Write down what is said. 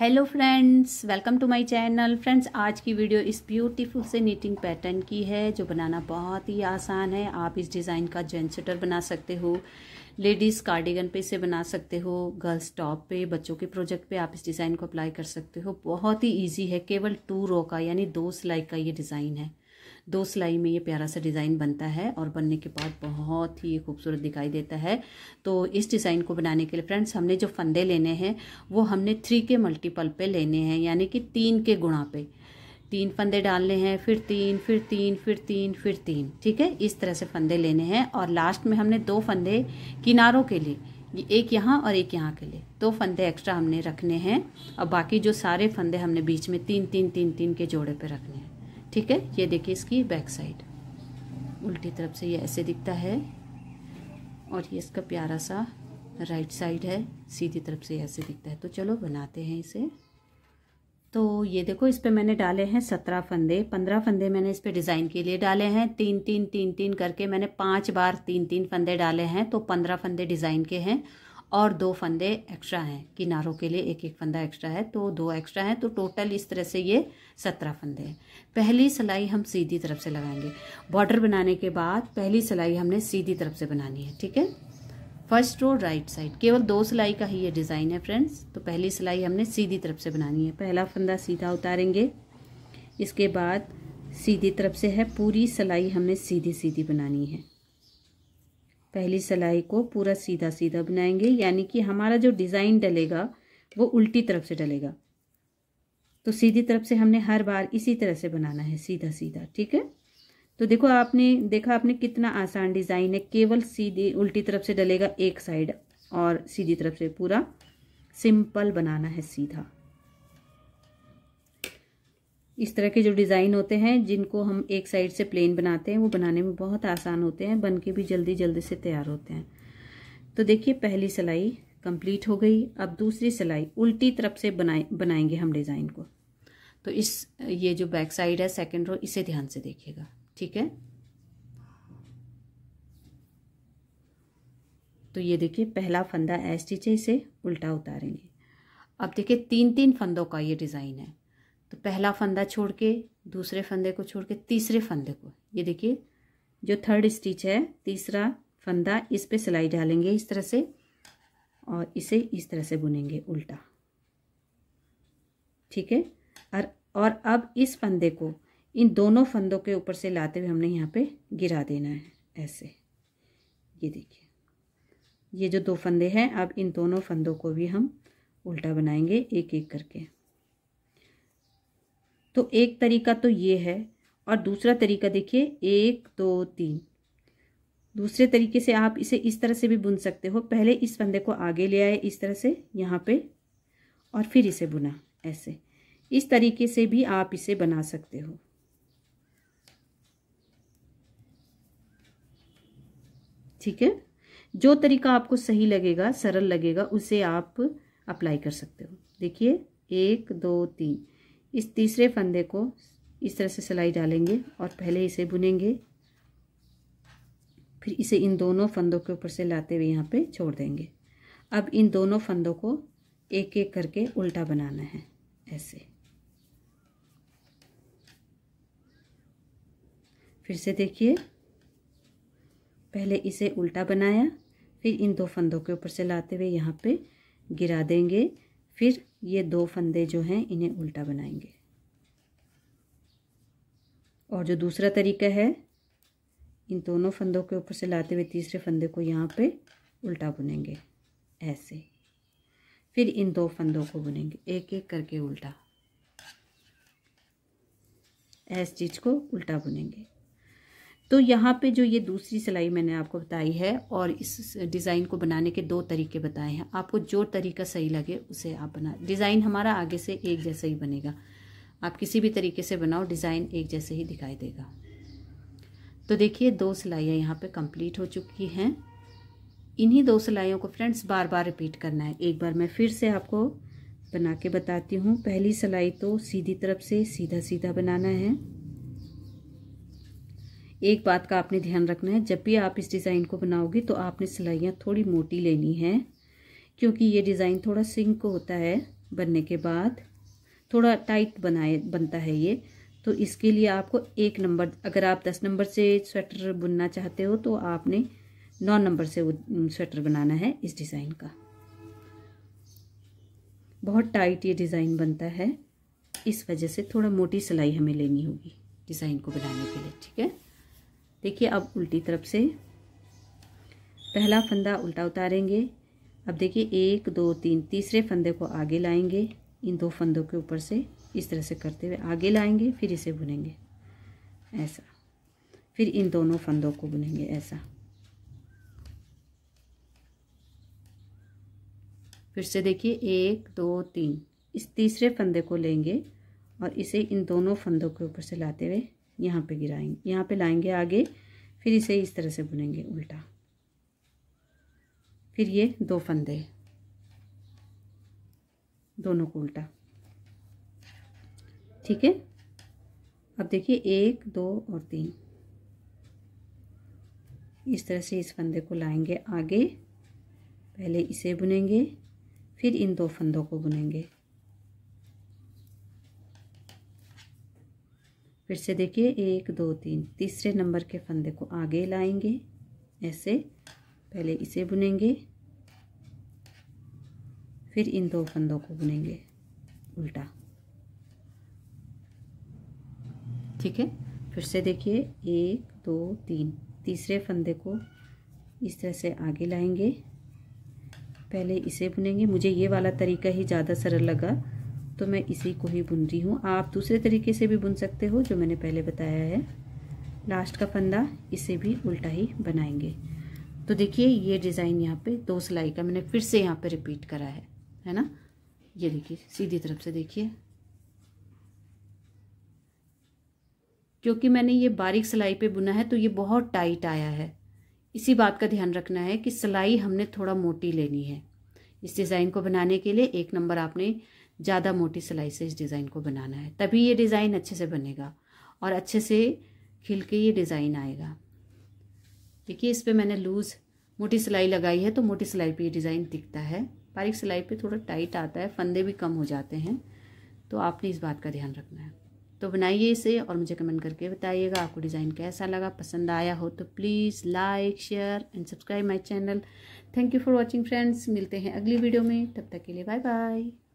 hello friends welcome to my channel friends आज की video इस ब्यूटीफुल से नीटिंग पैटर्न की है जो बनाना बहुत ही आसान है आप इस डिज़ाइन का जेंट स्वेटर बना सकते हो लेडीज़ कार्डिगन पे इसे बना सकते हो गर्ल्स टॉप पे बच्चों के प्रोजेक्ट पे आप इस डिज़ाइन को अप्लाई कर सकते हो बहुत ही ईजी है केवल टू रो का यानी दो सिलाई का ये डिज़ाइन है दो सिलाई में ये प्यारा सा डिज़ाइन बनता है और बनने के बाद बहुत ही खूबसूरत दिखाई देता है तो इस डिज़ाइन को बनाने के लिए फ्रेंड्स हमने जो फंदे लेने हैं वो हमने थ्री के मल्टीपल पे लेने हैं यानी कि तीन के गुणा पे तीन फंदे डालने हैं फिर तीन फिर तीन फिर तीन फिर तीन ठीक है इस तरह से फंदे लेने हैं और लास्ट में हमने दो फंदे किनारों के लिए एक यहाँ और एक यहाँ के लिए दो फंदे एक्स्ट्रा हमने रखने हैं और बाकी जो सारे फंदे हमने बीच में तीन तीन तीन तीन के जोड़े पे रखने हैं ठीक है ये देखिए इसकी बैक साइड उल्टी तरफ से ये ऐसे दिखता है और ये इसका प्यारा सा राइट साइड है सीधी तरफ से ऐसे दिखता है तो चलो बनाते हैं इसे तो ये देखो इस पर मैंने डाले हैं सत्रह फंदे पंद्रह फंदे मैंने इस पर डिज़ाइन के लिए डाले हैं तीन तीन तीन तीन करके मैंने पांच बार तीन तीन फंदे डाले हैं तो पंद्रह फंदे डिज़ाइन के हैं और दो फंदे एक्स्ट्रा हैं किनारों के लिए एक एक फंदा एक्स्ट्रा है तो दो एक्स्ट्रा हैं तो टोटल इस तरह से ये सत्रह फंदे हैं पहली सिलाई हम सीधी तरफ से लगाएंगे बॉर्डर बनाने के बाद पहली सिलाई हमने सीधी तरफ से बनानी है ठीक है फर्स्ट रो राइट साइड केवल दो सिलाई का ही ये डिज़ाइन है फ्रेंड्स तो पहली सिलाई हमने सीधी तरफ से बनानी है पहला फंदा सीधा उतारेंगे इसके बाद सीधी तरफ से है पूरी सिलाई हमने सीधी सीधी बनानी है पहली सिलाई को पूरा सीधा सीधा बनाएंगे यानी कि हमारा जो डिज़ाइन डलेगा वो उल्टी तरफ से डलेगा तो सीधी तरफ से हमने हर बार इसी तरह से बनाना है सीधा सीधा ठीक है तो देखो आपने देखा आपने कितना आसान डिज़ाइन है केवल सीधी उल्टी तरफ से डलेगा एक साइड और सीधी तरफ से पूरा सिंपल बनाना है सीधा इस तरह के जो डिज़ाइन होते हैं जिनको हम एक साइड से प्लेन बनाते हैं वो बनाने में बहुत आसान होते हैं बन के भी जल्दी जल्दी से तैयार होते हैं तो देखिए पहली सिलाई कंप्लीट हो गई अब दूसरी सिलाई उल्टी तरफ से बनाए बनाएंगे हम डिज़ाइन को तो इस ये जो बैक साइड है सेकेंड रो इसे ध्यान से देखिएगा ठीक है तो ये देखिए पहला फंदा एस टीचे इसे उल्टा उतारेंगे अब देखिए तीन तीन फंदों का ये डिज़ाइन है तो पहला फंदा छोड़ के दूसरे फंदे को छोड़ के तीसरे फंदे को ये देखिए जो थर्ड स्टिच है तीसरा फंदा इस पे सिलाई डालेंगे इस तरह से और इसे इस तरह से बुनेंगे उल्टा ठीक है और और अब इस फंदे को इन दोनों फंदों के ऊपर से लाते हुए हमने यहाँ पे गिरा देना है ऐसे ये देखिए ये जो दो फंदे हैं अब इन दोनों फंदों को भी हम उल्टा बनाएंगे एक एक करके तो एक तरीका तो ये है और दूसरा तरीका देखिए एक दो तीन दूसरे तरीके से आप इसे इस तरह से भी बुन सकते हो पहले इस फंदे को आगे ले आए इस तरह से यहाँ पे और फिर इसे बुना ऐसे इस तरीके से भी आप इसे बना सकते हो ठीक है जो तरीका आपको सही लगेगा सरल लगेगा उसे आप अप्लाई कर सकते हो देखिए एक दो तीन इस तीसरे फंदे को इस तरह से सिलाई डालेंगे और पहले इसे बुनेंगे फिर इसे इन दोनों फंदों के ऊपर से लाते हुए यहाँ पे छोड़ देंगे अब इन दोनों फंदों को एक एक करके उल्टा बनाना है ऐसे फिर से देखिए पहले इसे उल्टा बनाया फिर इन दो फंदों के ऊपर से लाते हुए यहाँ पे गिरा देंगे फिर ये दो फंदे जो हैं इन्हें उल्टा बनाएंगे और जो दूसरा तरीका है इन दोनों फंदों के ऊपर से लाते हुए तीसरे फंदे को यहाँ पे उल्टा बुनेंगे ऐसे फिर इन दो फंदों को बुनेंगे एक एक करके उल्टा ऐस चीज़ को उल्टा बुनेंगे तो यहाँ पे जो ये दूसरी सिलाई मैंने आपको बताई है और इस डिज़ाइन को बनाने के दो तरीके बताए हैं आपको जो तरीका सही लगे उसे आप बना डिज़ाइन हमारा आगे से एक जैसा ही बनेगा आप किसी भी तरीके से बनाओ डिज़ाइन एक जैसे ही दिखाई देगा तो देखिए दो सिलाइयाँ यहाँ पे कंप्लीट हो चुकी हैं इन्हीं दो सिलाइयों को फ्रेंड्स बार बार रिपीट करना है एक बार मैं फिर से आपको बना के बताती हूँ पहली सिलाई तो सीधी तरफ से सीधा सीधा बनाना है एक बात का आपने ध्यान रखना है जब भी आप इस डिज़ाइन को बनाओगे तो आपने सिलाइयाँ थोड़ी मोटी लेनी है क्योंकि ये डिज़ाइन थोड़ा सिंक होता है बनने के बाद थोड़ा टाइट बनाए बनता है ये तो इसके लिए आपको एक नंबर अगर आप दस नंबर से स्वेटर बुनना चाहते हो तो आपने नौ नंबर से स्वेटर बनाना है इस डिज़ाइन का बहुत टाइट ये डिज़ाइन बनता है इस वजह से थोड़ा मोटी सिलाई हमें लेनी होगी डिज़ाइन को बनाने के लिए ठीक है देखिए अब उल्टी तरफ से पहला फंदा उल्टा उतारेंगे अब देखिए एक दो तीन तीसरे फंदे को आगे लाएंगे इन दो फंदों के ऊपर से इस तरह से करते हुए आगे लाएंगे फिर इसे बुनेंगे ऐसा फिर इन दोनों फंदों को बुनेंगे ऐसा फिर से देखिए एक दो तीन इस तीसरे फंदे को लेंगे और इसे इन दोनों फंदों के ऊपर से लाते हुए यहाँ पे गिराएंगे यहाँ पे लाएंगे आगे फिर इसे इस तरह से बुनेंगे उल्टा फिर ये दो फंदे दोनों को उल्टा ठीक है अब देखिए एक दो और तीन इस तरह से इस फंदे को लाएंगे आगे पहले इसे बुनेंगे फिर इन दो फंदों को बुनेंगे फिर से देखिए एक दो तीन तीसरे नंबर के फंदे को आगे लाएंगे ऐसे पहले इसे बुनेंगे फिर इन दो फंदों को बुनेंगे उल्टा ठीक है फिर से देखिए एक दो तीन तीसरे फंदे को इस तरह से आगे लाएंगे पहले इसे बुनेंगे मुझे ये वाला तरीका ही ज़्यादा सरल लगा तो मैं इसी को ही बुन रही हूँ आप दूसरे तरीके से भी बुन सकते हो जो मैंने पहले बताया है लास्ट का फंदा इसे भी उल्टा ही बनाएंगे तो देखिए ये डिज़ाइन यहाँ पे दो सिलाई का मैंने फिर से यहाँ पे रिपीट करा है है ना ये देखिए सीधी तरफ से देखिए क्योंकि मैंने ये बारीक सिलाई पे बुना है तो ये बहुत टाइट आया है इसी बात का ध्यान रखना है कि सिलाई हमने थोड़ा मोटी लेनी है इस डिज़ाइन को बनाने के लिए एक नंबर आपने ज़्यादा मोटी सिलाई से इस डिज़ाइन को बनाना है तभी ये डिज़ाइन अच्छे से बनेगा और अच्छे से खिल के ये डिज़ाइन आएगा देखिए इस पर मैंने लूज़ मोटी सिलाई लगाई है तो मोटी सिलाई पे ये डिज़ाइन दिखता है बारीक सिलाई पे थोड़ा टाइट आता है फंदे भी कम हो जाते हैं तो आपने इस बात का ध्यान रखना है तो बनाइए इसे और मुझे कमेंट करके बताइएगा आपको डिज़ाइन कैसा लगा पसंद आया हो तो please like share and subscribe my channel thank you for watching friends मिलते हैं अगली वीडियो में तब तक के लिए बाय बाय